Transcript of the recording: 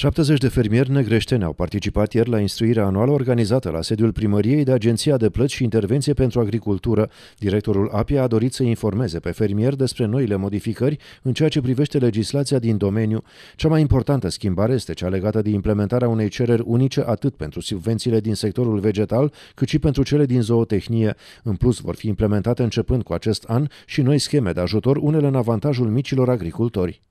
70 de fermieri negreșteni au participat ieri la instruirea anuală organizată la sediul primăriei de Agenția de Plăți și Intervenție pentru Agricultură. Directorul APIA a dorit să informeze pe fermieri despre noile modificări în ceea ce privește legislația din domeniu. Cea mai importantă schimbare este cea legată de implementarea unei cereri unice atât pentru subvențiile din sectorul vegetal, cât și pentru cele din zootehnie. În plus, vor fi implementate începând cu acest an și noi scheme de ajutor, unele în avantajul micilor agricultori.